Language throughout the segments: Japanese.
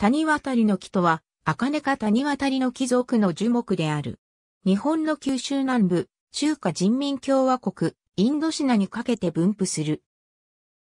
谷渡りの木とは、根か谷渡りの貴族の樹木である。日本の九州南部、中華人民共和国、インドシナにかけて分布する。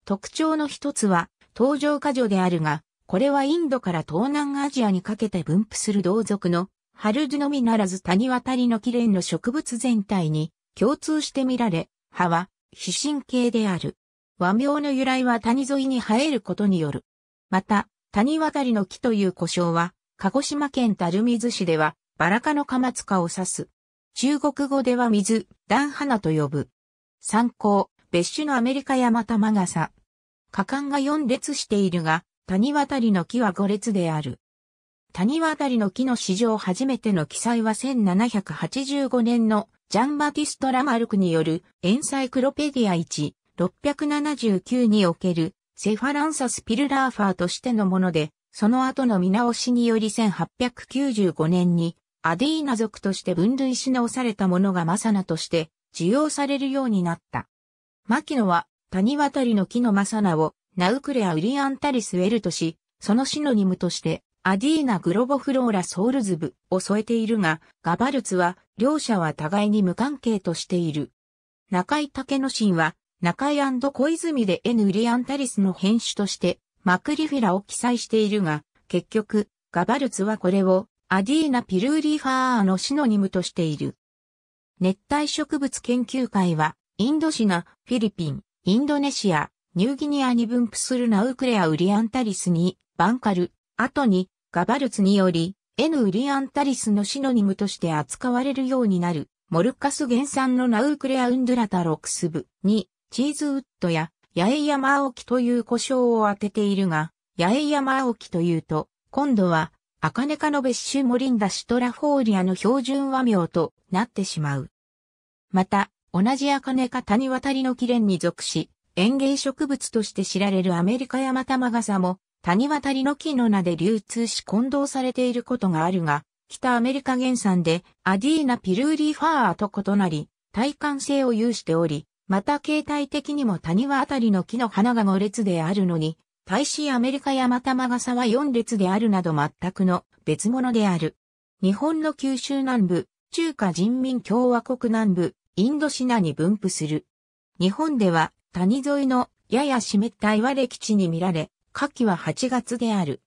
特徴の一つは、登場果樹であるが、これはインドから東南アジアにかけて分布する同族の、春樹のみならず谷渡りの木連の植物全体に共通して見られ、葉は、非神形である。和名の由来は谷沿いに生えることによる。また、谷渡りの木という呼称は、鹿児島県垂水市では、バラ科のカマツカを指す。中国語では水、段花と呼ぶ。参考、別種のアメリカヤマタマガサ。果敢が4列しているが、谷渡りの木は5列である。谷渡りの木の史上初めての記載は1785年のジャンバティスト・ラマルクによるエンサイクロペディア1、679におけるセファランサスピルラーファーとしてのもので、その後の見直しにより1895年にアディーナ族として分類し直されたものがマサナとして受容されるようになった。牧野は谷渡りの木のマサナをナウクレア・ウリアンタリス・ウェルとし、そのシノニムとしてアディーナ・グロボフローラ・ソウルズブを添えているが、ガバルツは両者は互いに無関係としている。中井武野心は中井小泉で N ウリアンタリスの編集として、マクリフィラを記載しているが、結局、ガバルツはこれを、アディーナ・ピルーリファーのシノニムとしている。熱帯植物研究会は、インドシナ、フィリピン、インドネシア、ニューギニアに分布するナウクレア・ウリアンタリスに、バンカル、後に、ガバルツにより、N ウリアンタリスのシノニムとして扱われるようになる、モルカス原産のナウクレア・ウンドゥラタロクスブに、チーズウッドや八重山青木という呼称を当てているが、八重山青木というと、今度は、アカネカのベッシュモリンダシトラフォーリアの標準和名となってしまう。また、同じアカネカ谷渡りの起連に属し、園芸植物として知られるアメリカ山マタマガサも、谷渡りの木の名で流通し混同されていることがあるが、北アメリカ原産でアディーナピルーリーファーと異なり、耐寒性を有しており、また形態的にも谷はあたりの木の花が5列であるのに、大使アメリカやまたマガサは4列であるなど全くの別物である。日本の九州南部、中華人民共和国南部、インドシナに分布する。日本では谷沿いのやや湿った岩歴地に見られ、夏季は8月である。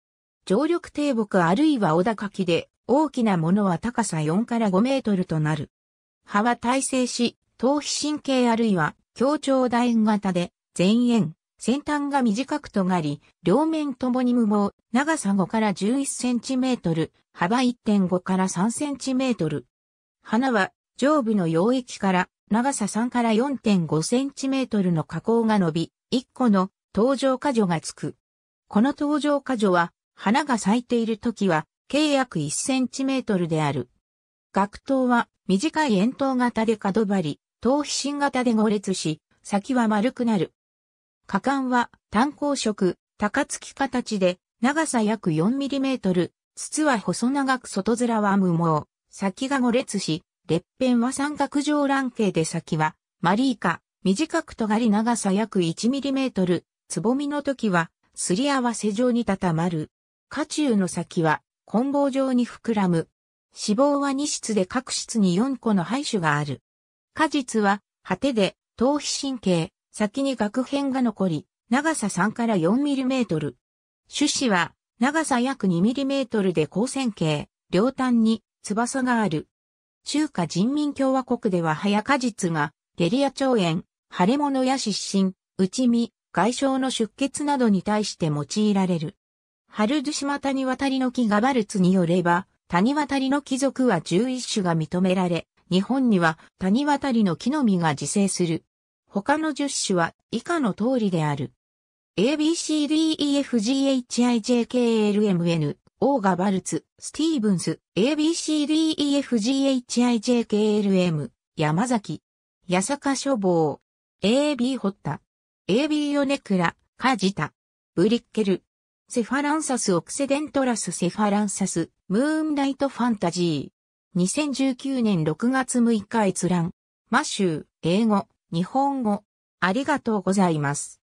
常緑低木あるいは小高木で、大きなものは高さ4から5メートルとなる。葉は耐性し、頭皮神経あるいは強調楕円型で、前縁、先端が短く尖り、両面ともに無毛、長さ5から11センチメートル、幅1.5から3センチメートル。花は上部の溶液から長さ3から4.5センチメートルの加工が伸び、1個の登場果樹がつく。この登場果樹は花が咲いている時は計約1センチメートルである。学頭は短い円筒型で角張り、頭皮芯型で5列し、先は丸くなる。果敢は単光色、高付き形で、長さ約 4mm、筒は細長く外面は無毛、先が5列し、裂片は三角状卵形で先は、マリーカ、短く尖り長さ約 1mm、つぼみの時は、すり合わせ状にたたまる。下中の先は、棍棒状に膨らむ。脂肪は2室で各室に4個の排種がある。果実は、果てで、頭皮神経、先に額片が残り、長さ3から4トル。種子は、長さ約2トルで高線形、両端に翼がある。中華人民共和国では早果実が、ゲリア腸炎、腫れ物や湿疹、内身、外傷の出血などに対して用いられる。春津島谷渡りの木ガバルツによれば、谷渡りの貴族は11種が認められ、日本には谷渡りの木の実が自生する。他の十種は以下の通りである。ABCDEFGHIJKLMN、オーガバルツ、スティーブンス、ABCDEFGHIJKLM、山崎、八坂書房、AB ホッタ、AB ヨネクラ、カジタ、ブリッケル、セファランサスオクセデントラスセファランサス、ムーンライトファンタジー。2019年6月6日閲覧。マシュー、英語、日本語。ありがとうございます。